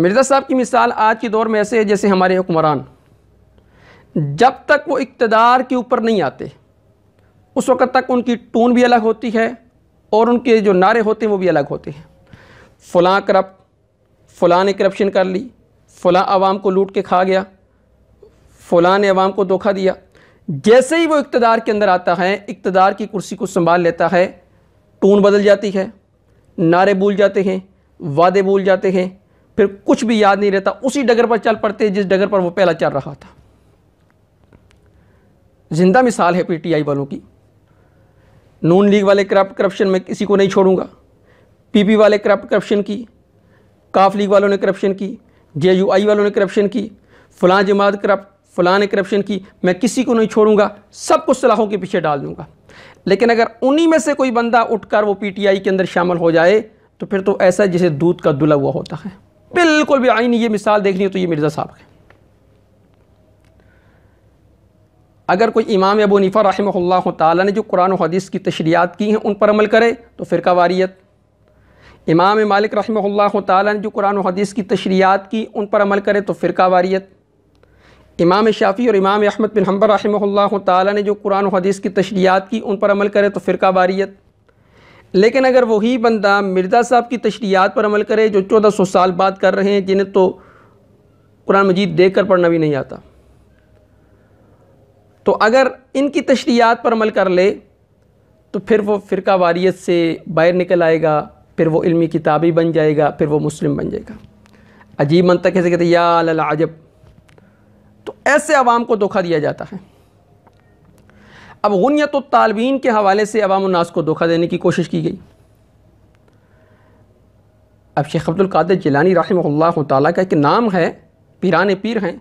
मिर्ज़ा साहब की मिसाल आज के दौर में ऐसे है जैसे हमारे हुक्मरान जब तक वो इकतदार के ऊपर नहीं आते उस वक़्त तक उनकी टून भी अलग होती है और उनके जो नारे होते हैं वो भी अलग होते हैं फ़लाँ करप्ट फलां ने करप्शन कर ली फ़लाँ आवाम को लूट के खा गया फ़लां ने आवाम को धोखा दिया जैसे ही वो इकतदार के अंदर आता है इकतदार की कुर्सी को संभाल लेता है टून बदल जाती है नारे भूल जाते हैं वादे भूल जाते हैं फिर कुछ भी याद नहीं रहता उसी डगर पर चल पड़ते जिस डगर पर वो पहला चल रहा था जिंदा मिसाल है पीटीआई वालों की नून लीग वाले करप्ट करप्शन में किसी को नहीं छोड़ूंगा पीपी वाले करप्ट करप्शन की काफ लीग वालों ने करप्शन की जे वालों ने करप्शन की फलां जमात करप्ट फलां ने करप्शन की मैं किसी को नहीं छोड़ूंगा सब कुछ सलाहों के पीछे डाल दूंगा लेकिन अगर उन्हीं में से कोई बंदा उठकर वो पीटीआई के अंदर शामिल हो जाए तो फिर तो ऐसा जैसे दूध का दुला हुआ होता है बिल्कुल भी आईनी ये मिसाल देखनी हो तो ये मिर्ज़ा साहब है अगर कोई इमाम अबू निफ़ा रहमल्ला ताली ने जो कुरान हदीस की तशरियात की हैं उन पर अमल करे तो फ़िरका वारियत इमाम मालिक रहमल्ला ताली ने जो कुरान हदीस की तशरियात की उन पर अमल करे तो फ़िरका वारियत इमाम शाफ़ी और इमाम अहमद बिन हम्बर रहमल्ला ताली ने जो कुरान हदीस की तशरियात की उन पर अमल करे तो फ़िरका वारियत लेकिन अगर वही बंदा मिर्ज़ा साहब की तशरियात पर अमल करे जो चौदह सौ साल बाद कर रहे हैं जिन्हें तो कुरान मजीद देख कर पढ़ना भी नहीं आता तो अगर इनकी तशरियात पर अमल कर ले तो फिर वो फ़िरका वारियत से बाहर निकल आएगा फिर वो इल्मी किताबी बन जाएगा फिर वो मुस्लिम बन जाएगा अजीब मनतक कैसे कहते या अजब तो ऐसे आवाम को धोखा दिया जाता है अब गुनियत तालबीन के हवाले से अवामनास को धोखा देने की कोशिश की गई अब शेख अब्दुल कादिर जिलानी रहमल्ला का एक नाम है पीरान पीर हैं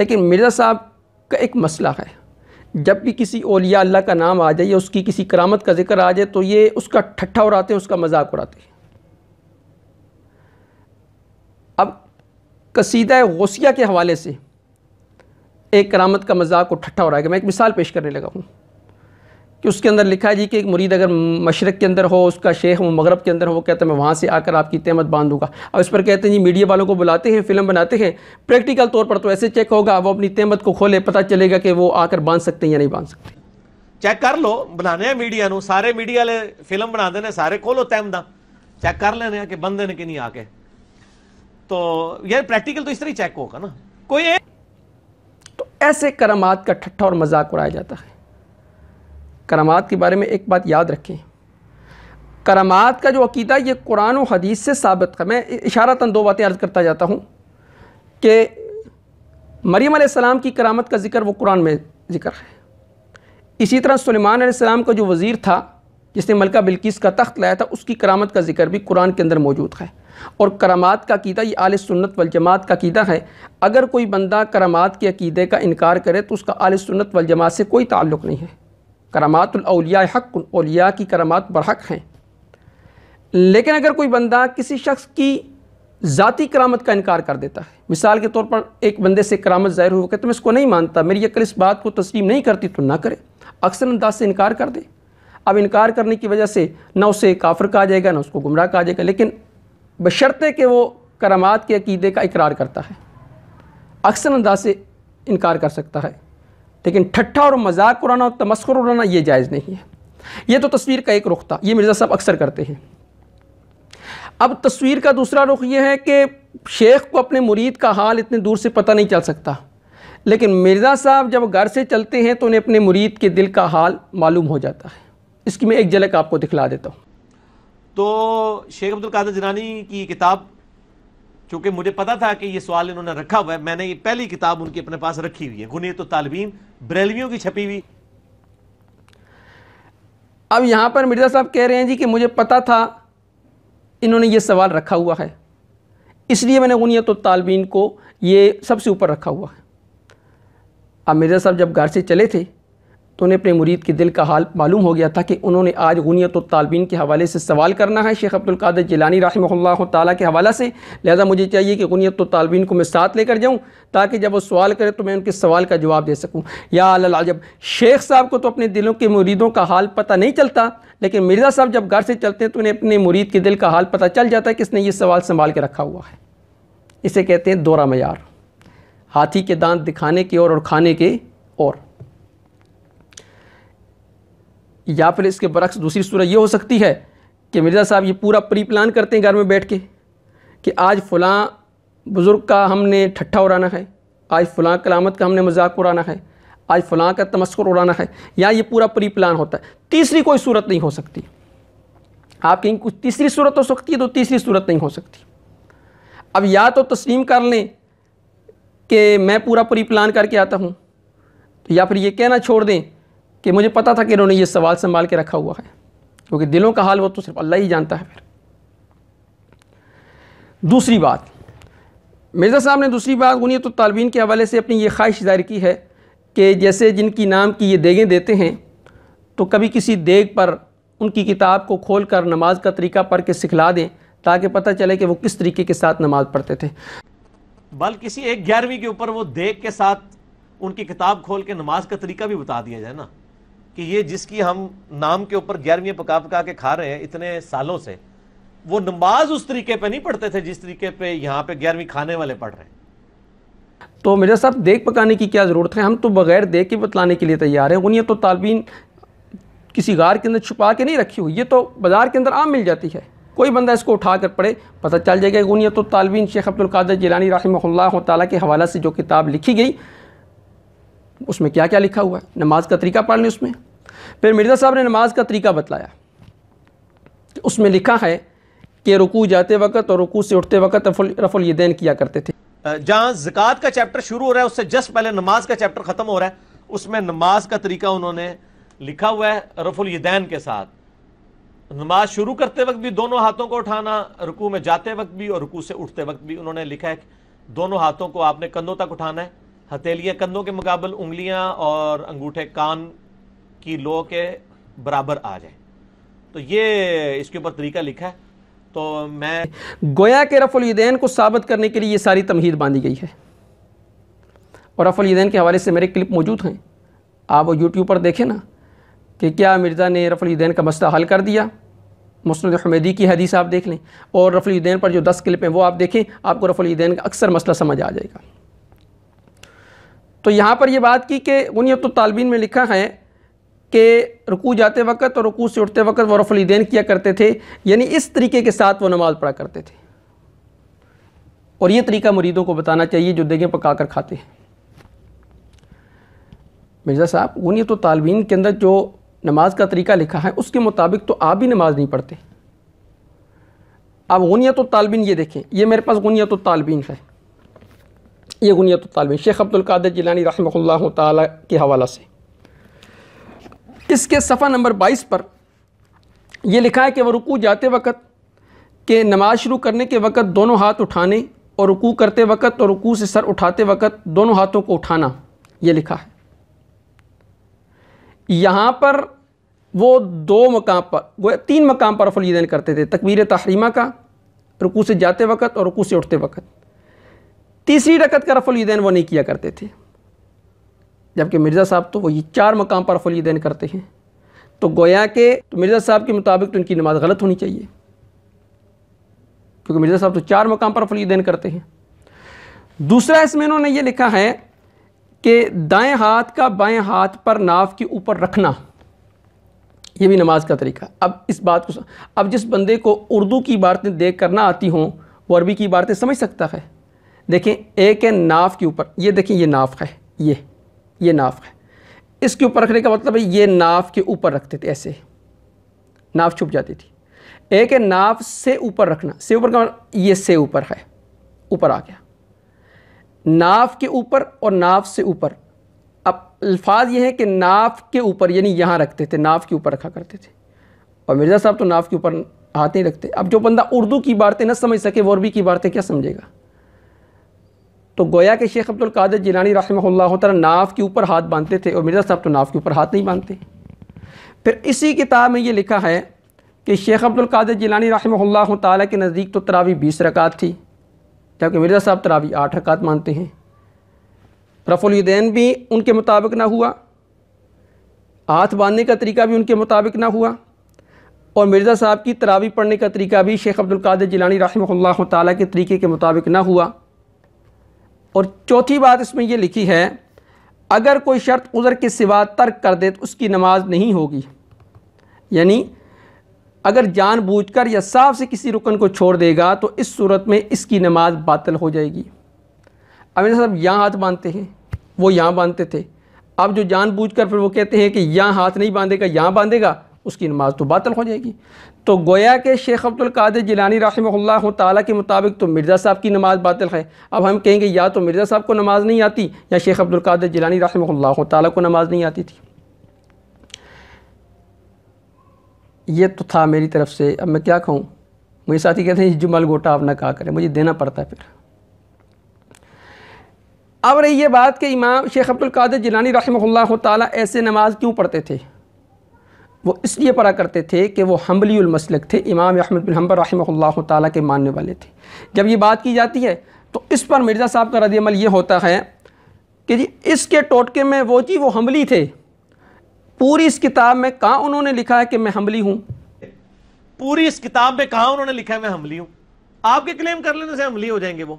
लेकिन मिर्ज़ा साहब का एक मसला है जब भी किसी ओलिया अल्लाह का नाम आ जाए या उसकी किसी करामत का जिक्र आ जाए तो ये उसका ठट्ठा उड़ाते हैं उसका मजाक उड़ाते हैं अब कसीदा गौसिया के हवाले से एक करामत का मजाक और ठट्ठा हो रहा है मैं एक मिसाल पेश करने लगा हूँ कि उसके अंदर लिखा है जी कि एक मुरीद अगर मशरक़ के अंदर हो उसका शेख हो मगरब के अंदर हो वो कहता है मैं वहाँ से आकर आपकी तहमत बांध दूँगा और इस पर कहते हैं जी मीडिया वालों को बुलाते हैं फिल्म बनाते हैं प्रैक्टिकल तौर पर तो ऐसे चेक होगा वो अपनी तहमत को खोले पता चलेगा कि वो आकर बांध सकते हैं या नहीं बांध सकते चेक कर लो बनाने मीडिया को सारे मीडिया वाले फिल्म बना देने सारे खोलो ਕੋਲੋਂ चेक कर लेने ਕਰ बंद ने कि नहीं आके तो यार प्रैक्टिकल तो इस तरह ਪ੍ਰੈਕਟੀਕਲ ਤੋਂ ਇਸ ਤਰ੍ਹਾਂ ਹੀ ऐसे करामात का ठट्ठा और मजाक उड़ाया जाता है करामात के बारे में एक बात याद रखें करामात का जो अकीदा ये कुरान और हदीस से साबित है मैं इशारा दो बातें अर्ज़ करता जाता हूँ कि मरीम सलाम की करामत का जिक्र वो कुरान में जिक्र है इसी तरह सलेमान सलाम का जो वज़ीर था जिसने मलका बिल्किस का तख्त लाया था उसकी करामत का जिक्र भी कुरान के अंदर मौजूद है और करामात का अकीदा ये आल सुन्नत वलजमात का अकीदा है अगर कोई बंदा करामात के अकीदे का इनकार करे तो उसका आल सुन्नत वलजमात से कोई ताल्लुक़ नहीं है करामातलिया हक की करामात बरहक हैं लेकिन अगर कोई बंदा किसी शख्स की ज़ाती करामत का इनकार कर देता है मिसाल के तौर पर एक बंदे से करामत ज़ाहिर हो तो मैं इसको नहीं मानता मेरी अकल इस बात को तस्लीम नहीं करती तो ना करे अक्सर अंदाज से इनकार कर दे अब इनकार करने की वजह से ना उसे काफर कहा जाएगा ना उसको गुमराह कहा जाएगा लेकिन बशर्ते कि वो करामात के अकीदे का इकरार करता है अक्सर अंदाज से इनकार कर सकता है लेकिन ठट्ठा और मजाक उड़ाना और तमस्कर उड़ाना ये जायज़ नहीं है ये तो तस्वीर का एक रुख था ये मिर्ज़ा साहब अक्सर करते हैं अब तस्वीर का दूसरा रुख ये है कि शेख को अपने मुरीद का हाल इतने दूर से पता नहीं चल सकता लेकिन मिर्ज़ा साहब जब घर से चलते हैं तो उन्हें अपने मुरीद के दिल का हाल मालूम हो जाता है इसकी मैं एक झलक आपको दिखला देता हूँ तो शेख अब्दुल कादर जनानी की किताब चूंकि मुझे पता था कि ये सवाल इन्होंने रखा हुआ है मैंने ये पहली किताब उनकी अपने पास रखी हुई है गुनीत तो तालबीम ब्रेलवियों की छपी हुई अब यहां पर मिर्ज़ा साहब कह रहे हैं जी कि मुझे पता था इन्होंने ये सवाल रखा हुआ है इसलिए मैंने गुनीत तो तालबीन को ये सबसे ऊपर रखा हुआ है अब मिर्ज़ा साहब जब घर से चले थे तो उन्हें अपने मुरीद के दिल का हाल मालूम हो गया था कि उन्होंने आज गनीत तालबीन के हवाले से सवाल करना है शेख अब्दुल्कादर जिलानी रहमल्ला ताली के हवाले से लिहाजा मुझे चाहिए कि गनीत तालबिन को मैं साथ लेकर जाऊँ ताकि जब वो सवाल करें तो मैं उनके सवाल का जवाब दे सकूँ या अलाजब शेख साहब को तो अपने दिलों के मुरीदों का हाल पता नहीं चलता लेकिन मिर्ज़ा साहब जब घर से चलते हैं तो उन्हें अपने मुरीद के दिल का हाल पता चल जाता है कि इसने ये सवाल संभाल के रखा हुआ है इसे कहते हैं दौरा मैार हाथी के दांत दिखाने के और खाने के और या फिर इसके बरक्स दूसरी सूरत ये हो सकती है कि मिर्ज़ा साहब ये पूरा प्री प्लान करते हैं घर में बैठ के कि आज फ़लाँ बुज़ुर्ग का हमने ठट्ठा उड़ाना है आज फ़लाँ कलामत का हमने मजाक उड़ाना है आज फ़लाँ का तमस्कर उड़ाना है या ये पूरा प्री प्लान होता है तीसरी कोई सूरत नहीं हो सकती आप कहीं कुछ तीसरी सूरत हो सकती है तो तीसरी सूरत नहीं हो सकती अब या तो तस्लीम कर लें कि मैं पूरा प्री प्लान करके आता हूँ या फिर ये कहना छोड़ दें कि मुझे पता था कि इन्होंने ये सवाल संभाल के रखा हुआ है क्योंकि दिलों का हाल वो तो सिर्फ अल्लाह ही जानता है फिर दूसरी बात मिर्ज़ा साहब ने दूसरी बात गुनीत तो तालबीन के हवाले से अपनी ये ख्वाहिश दायर की है कि जैसे जिनकी नाम की ये देगें देते हैं तो कभी किसी देग पर उनकी किताब को खोल कर नमाज का तरीका पढ़ के सिखला दें ताकि पता चले कि वो किस तरीके के साथ नमाज पढ़ते थे बल किसी एक ग्यारहवीं के ऊपर वो देग के साथ उनकी किताब खोल के नमाज का तरीका भी बता दिया जाए ना कि ये जिसकी हम नाम के ऊपर ग्यारहवीं पका पका के खा रहे हैं इतने सालों से वो नमाज उस तरीके पे नहीं पढ़ते थे जिस तरीके पे यहाँ पे ग्यारहवीं खाने वाले पढ़ रहे हैं तो मेरे साहब देख पकाने की क्या ज़रूरत है हम तो बगैर देख के बतलाने के लिए तैयार हैं उन्हें तो तालबीन किसी गार के अंदर छुपा के नहीं रखी हुई ये तो बाज़ार के अंदर आम मिल जाती है कोई बंदा इसको उठा कर पढ़े पता चल जाएगा गुनियत तो तालबीन शेख अब्दुल कादर जिलानी रही तला के हवाले से जो किताब लिखी गई उसमें क्या क्या लिखा हुआ है नमाज का तरीका पढ़ लें उसमें फिर मिर्ज़ा साहब ने नमाज का तरीका बतलाया तो उसमें लिखा है कि रुकू जाते वक्त और रुकू से उठते वक्त रफुल यदेन किया करते थे जहां जिकात का चैप्टर शुरू हो रहा है उससे जस्ट पहले नमाज का चैप्टर ख़त्म हो रहा है उसमें नमाज का तरीका उन्होंने लिखा हुआ है रफुल यदैन के साथ नमाज शुरू करते वक्त भी दोनों हाथों को उठाना रुकू में जाते वक्त भी और रुकू से उठते वक्त भी उन्होंने लिखा है कि दोनों हाथों को आपने कंधों तक उठाना है हथेलियाँ कंधों के मुकाबल उंगलियाँ और अंगूठे कान की लो के बराबर आ जाए तो ये इसके ऊपर तरीका लिखा है तो मैं गोया के रफुलदैन को साबित करने के लिए ये सारी तमहीद बांधी गई है और रफुलदैन के हवाले से मेरे क्लिप मौजूद हैं आप वो यूट्यूब पर देखें ना कि क्या मिर्ज़ा ने रफुलदैन का मसला हल कर दिया मसनद हमेदी की हदीस आप देख लें और रफुलदैन पर जो दस क्लिप हैं वो आप देखें आपको रफुलदैन का अक्सर मसला समझ आ जाएगा तो यहाँ पर यह बात की कि तो तालबिन में लिखा है कि रुकू जाते वक्त और रुकू से उठते वक्त वरफलीदैन किया करते थे यानी इस तरीके के साथ वो नमाज पढ़ा करते थे और ये तरीका मुरीदों को बताना चाहिए जो देगें पका कर खाते हैं मिर्ज़ा साहब तो तालवीन के अंदर जो नमाज का तरीका लिखा है उसके मुताबिक तो आप भी नमाज नहीं पढ़ते अब गुनियत तालबिन ये देखें ये मेरे पास गुनियत तालबिन है ये गुनियत तालबी शेख अब्दुल्कादर जिलानी रहमल्ला के हवाला से इसके सफ़ा नंबर बाईस पर यह लिखा है कि वह रुकू जाते वक़्त के नमाज शुरू करने के वक़्त दोनों हाथ उठाने और रुकू करते वक़्त और रुकू से सर उठाते वक़्त दोनों हाथों को उठाना ये लिखा है यहाँ पर वो दो मकाम पर तीन मकाम पर फलीदेन करते थे तकबीर तहरीमा का रुकू से जाते वक़्त और रुकू से उठते वक़्त तीसरी रकत का रफ़ुलदैन वो नहीं किया करते थे जबकि मिर्ज़ा साहब तो वो ये चार मकाम पर रफ़ुलदैन करते हैं तो गोया के तो मिर्ज़ा साहब के मुताबिक तो उनकी नमाज़ गलत होनी चाहिए क्योंकि मिर्ज़ा साहब तो चार मकाम पर रफ़ुलदैन करते हैं दूसरा इसमें इन्होंने ये लिखा है कि दाएं हाथ का बाएं हाथ पर नाव के ऊपर रखना ये भी नमाज का तरीका अब इस बात को अब जिस बंदे को उर्दू की इबारतें देख कर ना आती हों वो अरबी की इबारतें समझ सकता है देखें एक है नाफ के ऊपर ये देखें ये नाफ है ये ये नाफ है इसके ऊपर रखने का मतलब है ये नाफ के ऊपर रखते थे ऐसे नाफ छुप जाती थी एक है नाफ से ऊपर रखना से ऊपर का मतलब, ये से ऊपर है ऊपर आ गया नाफ के ऊपर और नाफ से ऊपर अब अल्फाज ये हैं कि नाफ के ऊपर यानी यहाँ रखते थे नाफ के ऊपर रखा करते थे और मिर्ज़ा साहब तो नाफ के ऊपर हाथ नहीं रखते अब जो बंदा उर्दू की बातें ना समझ सके वो अरबी की बातें क्या समझेगा तो गोया के शेख अब्दुल कादिर जिलानी रहा नाफ के ऊपर हाथ बांधते थे और मिर्ज़ा साहब तो नाव के ऊपर हाथ नहीं बांधते फिर इसी किताब में ये लिखा है कि शेख अब्दुल कादिर जिलानी रहा के नज़दीक तो तरावी बीस रकात थी जबकि मिर्ज़ा साहब तरावी आठ रकात मानते हैं रफ़ुलदैन भी उनके मुताबिक ना हुआ हाथ बांधने का तरीका भी उनके मुताबिक ना हुआ और मिर्ज़ा साहब की तरावी पढ़ने का तरीका भी शेख अब्दुल कादिर जिलानी रहा के तरीके के मुताबिक ना हुआ और चौथी बात इसमें यह लिखी है अगर कोई शर्त उज़र के सिवा तर्क कर दे तो उसकी नमाज नहीं होगी यानी अगर जानबूझकर या साफ से किसी रुकन को छोड़ देगा तो इस सूरत में इसकी नमाज बातल हो जाएगी अमीर साहब यहाँ हाथ बांधते हैं वो यहाँ बांधते थे अब जो जानबूझकर फिर वो कहते हैं कि यहाँ हाथ नहीं बांधेगा यहाँ बांधेगा उसकी नमाज तो बातल हो जाएगी तो गोया के शेख अब्दुल कादिर जिलानी रहा ताला के मुताबिक तो मिर्ज़ा साहब की नमाज बातिल है अब हम कहेंगे या तो मिर्ज़ा साहब को नमाज नहीं आती या शेख अब्दुल कादिर जिलानी रहा ताला को नमाज नहीं आती थी ये तो था मेरी तरफ से अब मैं क्या कहूँ मुझे साथी कहते हैं जुमल गोटा आप ना कहा करें मुझे देना पड़ता है फिर अब रही ये बात कि इमाम शेख अब्दुल कादिर जिलानी रहा ऐसे नमाज़ क्यों पढ़ते थे वो इसलिए पढ़ा करते थे कि वो हमलीमसलक थे इमाम अहमद बिन हम्बर रहमल्ला ताली के मानने वाले थे जब ये बात की जाती है तो इस पर मिर्ज़ा साहब का रदल ये होता है कि जी इसके टोटके में वो जी वो हमली थे पूरी इस किताब में कहाँ उन्होंने लिखा है कि मैं हमली हूँ पूरी इस किताब में कहाँ उन्होंने लिखा है मैं हम्बली हूँ आपके क्लेम कर लेने से हमली हो जाएंगे वो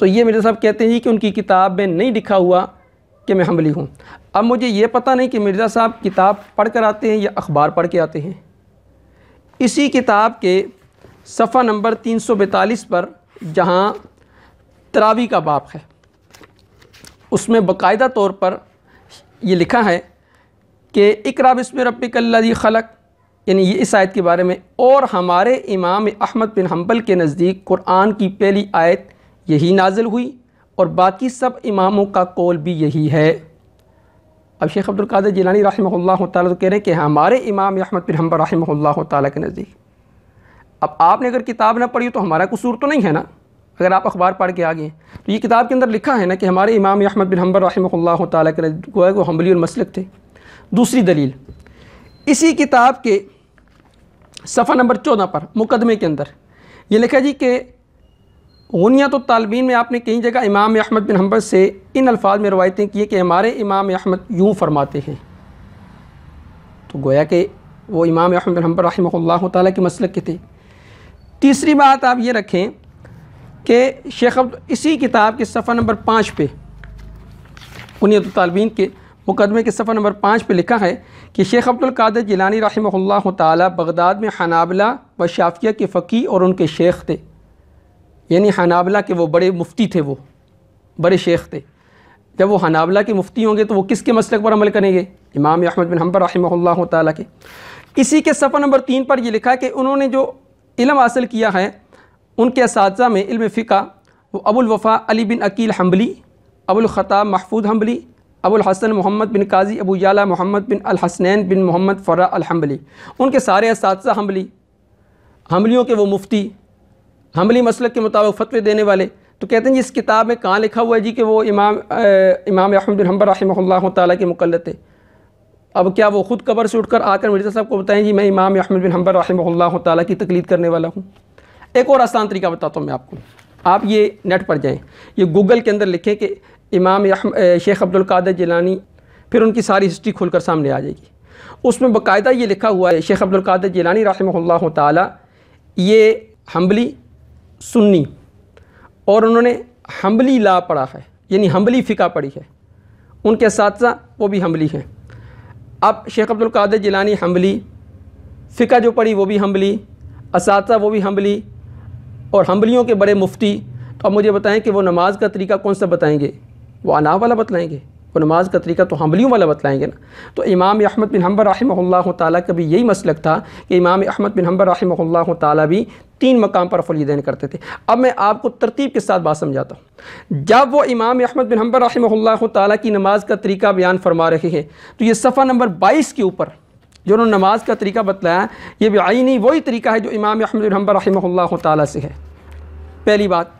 तो ये मिर्जा साहब कहते हैं कि उनकी किताब में नहीं लिखा हुआ कि मैं हमली हूँ अब मुझे ये पता नहीं कि मिर्ज़ा साहब किताब पढ़ कर आते हैं या अखबार पढ़ के आते हैं इसी किताब के सफ़ा नंबर तीन सौ बैतालीस पर जहाँ तरावी का बाप है उसमें बाकायदा तौर पर ये लिखा है कि इकरा बिस्म रबिकल्लि खलक यानी ये इस आयत के बारे में और हमारे इमाम अहमद बिन हम्बल के नज़दीक कुरान की पहली आयत यही नाजिल हुई और बाकी सब इमामों का कौल भी यही है अब शेख अब्दुल कादिर जिलानी रहमल्ला तो कह रहे हैं कि हमारे इमाम अहमद बिन हम्बर रहमल्ला के नज़दीक अब आपने अगर किताब ना पढ़ी तो हमारा कसूर तो नहीं है ना अगर आप अखबार पढ़ के आ गए तो ये किताब के अंदर लिखा है ना कि हमारे इमाम अहमद बिन हम्बर रहमल्ला ताली के गोया को हमली और मसलक थे दूसरी दलील इसी किताब के सफ़ा नंबर चौदह पर मुकदमे के अंदर ये लिखा जी कि गनिया तो तालबीन में आपने कई जगह इमाम अहमद बिन हम्बल से इन अल्फाज में रवायतें की कि हमारे इमाम अहमद यूँ फरमाते हैं तो गोया कि वो इमाम अहमद बिन हम्बल रही ताली के मसल के थे तीसरी बात आप ये रखें कि शेख अब इसी किताब के सफ़ा नंबर पाँच पे बुनियत तो तालबीन के मुकदमे के सफ़ा नंबर पाँच पे लिखा है कि शेख अब्दुल कादिर जिलानी रही तगदाद बगदाद में हनाबला व शाफिया के फ़कीर और उनके शेख थे यानी हनाबला के वो बड़े मुफ्ती थे वो बड़े शेख थे जब वो हनाबला के मुफ्ती होंगे तो वो किसके मसलक पर अमल करेंगे इमाम अहमद बिन हम्बर रही ताली के इसी के सफ़र नंबर तीन पर ये लिखा है कि उन्होंने जो इलम हासिल किया है उनके इस में इल्म फ़िका वो अबुलवफ़ा अली बिन Aqil Hanbali Abul Khattab Mahfuz Hanbali Abul Hasan Muhammad बिन काजी अबू याला मोहम्मद बिन अलहसनैन बिन मोहम्मद फ़रा अलहम्बली उनके सारे इस हम्बली हमलियों के वो मुफ्ती हमली मसलक के मुताबिक फ़तवे देने वाले तो कहते हैं जी इस किताब में कहाँ लिखा हुआ है जी कि वो इमाम आ, इमाम अहमद हम्बर रहम ताला के मुकलत है अब क्या वो ख़ुद कबर से उठकर आकर मिर्जा साहब को बताएं जी मैं इमाम अहमद बिन हम्बर रही ताली की तकलीद करने वाला हूँ एक और आसान तरीका बताता हूँ मैं आपको आप ये नेट पर जाएँ ये गूगल के अंदर लिखें कि इमाम शेख अब्दुल कादर जिलानी फिर उनकी सारी हिस्ट्री खुलकर सामने आ जाएगी उसमें बाकायदा ये लिखा हुआ है शेख अब्दुल कादर जिलानी रहम ताला ये हम्बली सुन्नी और उन्होंने हम्बली ला पढ़ा है यानी हम्बली फ़िका पढ़ी है उनके साथ साथ वो भी हम्बली हैं अब शेख अब्दुल कादिर जिलानी हम्बली फ़िका जो पढ़ी वो भी हम्बली इस वो भी हम्बली और हम्बलियों के बड़े मुफ्ती तो अब मुझे बताएं कि वो नमाज का तरीका कौन सा बताएंगे वो अनाह वाला बतलाएँगे तो नमाज का तरीका तो हमलियों वाला बतलाएँगे ना तो इमाम अहमद बिन हम्बर रहम तला का भी यही मसलक था कि इमाम अहमद बिन हम्बर रहम तला भी तीन मकाम पर फलीदैन करते थे अब मैं आपको तरतीब के साथ बात समझाता हूँ जब वो इमाम अहमद बिन हम्बर रही तला की नमाज का तरीका बयान फरमा रहे हैं तो ये सफ़ा नंबर बाईस के ऊपर जो उन्होंने नमाज का तरीका बतलाया ये आईनी वही तरीका है जो इमाम अहमद बिन हम्बर रहम तला से है पहली बात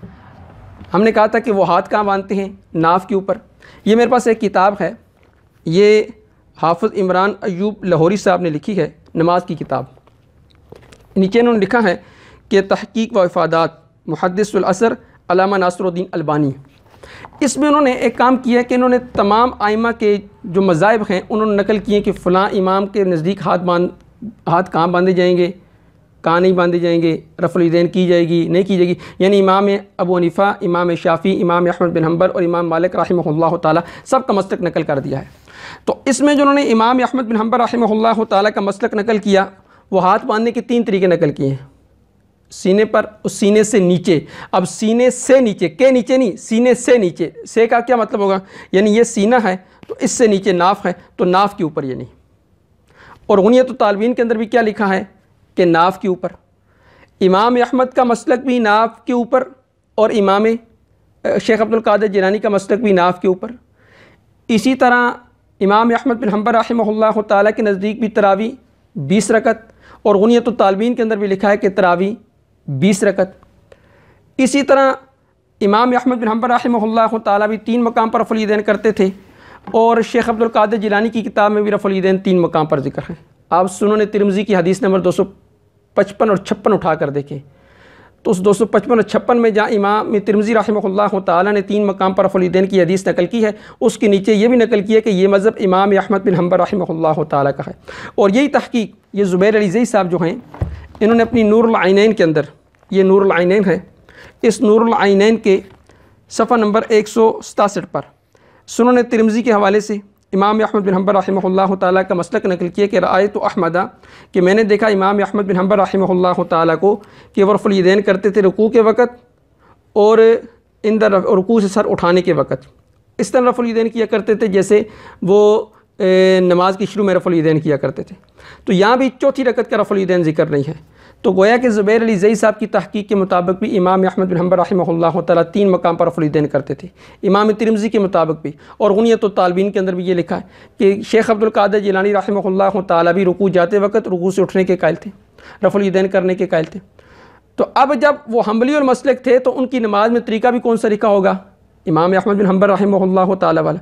हमने कहा था कि वो हाथ कहाँ बांधते हैं नाव के ऊपर ये मेरे पास एक किताब है ये हाफज इमरान अयूब लाहौरी साहब ने लिखी है नमाज की किताब नीचे इन्होंने लिखा है कि तहकीक व इफादात मुहदसर अलामा नासरुद्दीन अलबानी इसमें उन्होंने एक काम किया कि इन्होंने तमाम आइमा के जो मज़ाहब हैं उन्होंने नकल किए कि फ़लाँ इमाम के नज़दीक हाथ बांध हाथ कहाँ बांधे जाएंगे कहाँ नहीं बांधे जाएंगे रफ़ुलदैन की जाएगी नहीं की जाएगी यानी इमाम अबू हनीफ़ा इमाम शाफ़ी इमाम अहमद बिन हम्बर और इमाम मालिक रही तब का मस्तक नकल कर दिया है तो इसमें जो उन्होंने इमाम अहमद बिन हम्बर रही का मस्तक नकल किया वो हाथ बांधने के तीन तरीके नकल किए हैं सीने पर उस सीने से नीचे अब सीने से नीचे के नीचे नहीं सीने से नीचे से का क्या मतलब होगा यानी ये सीना है तो इससे नीचे नाफ है तो नाफ के ऊपर ये नहीं और गनियत तो तालबीन के अंदर भी क्या लिखा है के नाव के ऊपर इमाम अहमद का मसलक भी नाव के ऊपर और इमाम शेख अब्दुल कादिर जिलानी का मसलक भी नाव के ऊपर इसी तरह इमाम अहमद बिन हम्बर रहमल्ला ताली के नज़दीक भी तरावी बीस रकत और गनीत तालबीन के अंदर भी लिखा है कि तरावी बीस रकत इसी तरह इमाम अहमद बिन हम्बर रहमल्ला ताली भी तीन मकाम पर रफ़लीदैन करते थे और शेख अब्दुल कादिर जिलानी की किताब में भी रफ़लीदैन तीन मकाम पर जिक्र है आप सुनो ने तिरमजी की हदीस नंबर दो सौ पचपन और छप्पन उठा कर देखें तो उस दो सौ पचपन और छप्पन में जहाँ इमाम तिरमजी रहमल्ला ने तीन मकाम पर रफ़ुलदैन की हदीस नकल की है उसके नीचे ये भी नकल की है कि ये मज़हब इमाम अहमद बिन हम्बर रहमल्ला ताली का है और यही तहकीक ये ज़ुबैर अली जई साहब जो हैं इन्होंने अपनी नूरलाइन के अंदर ये नूरलाइन है इस नूरलाइन के सफ़ा नंबर एक सौ सतासठ पर सुनो ने तिरमजी के हवाले से इमाम अहमद बिन हम्बर रहमल्ला तै का मसलक नकल किया कि राय तो अहमदा कि मैंने देखा इमाम अहमद बिन हम्बर रहमल्ला ताली को कि वरफलदैन करते थे रुकू के वक़्त और इन रुकू से सर उठाने के वक़्त इस तरह रफ़लदैन किया करते थे जैसे वो नमाज़ की शुरू में रफ़लदैन किया करते थे तो यहाँ भी चौथी रकत का रफ़लदैन ज़िक्र नहीं है तो गोया के ज़ुबैर अली जई साहब की तहकीक के मुताबिक भी इमाम अहमद बिन हम्बर रहमल्ला तीन मकाम पर अफरीदैन करते थे इमाम तिरमजी के मुताबिक भी और गुनियत तो तालबीन के अंदर भी ये लिखा है कि शेख अब्दुल्कादर जिलानी रहमल्ला तभी रुकू जाते वक्त रुकू से उठने के कायल थे रफुलदैन करने के कायल थे तो अब जब वो हमली और मसलक थे तो उनकी नमाज में तरीका भी कौन सा लिखा होगा इमाम अहमद बिन हम्बर रही ताल वाला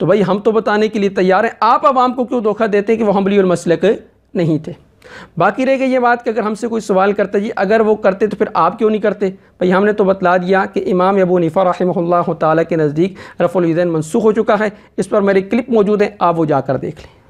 तो भाई हम तो बताने के लिए तैयार हैं आप आवाम को क्यों धोखा देते हैं कि वह हमली और मसलक नहीं थे बाकी रह गई ये बात कि अगर हमसे कोई सवाल करता जी अगर वो करते तो फिर आप क्यों नहीं करते भाई हमने तो बतला दिया कि इमाम अबू निफ़ा रहमल्ला ताली के नज़दीक रफ़ुलदैन मनसूख हो चुका है इस पर मेरी क्लिप मौजूद है आप वो जाकर देख लें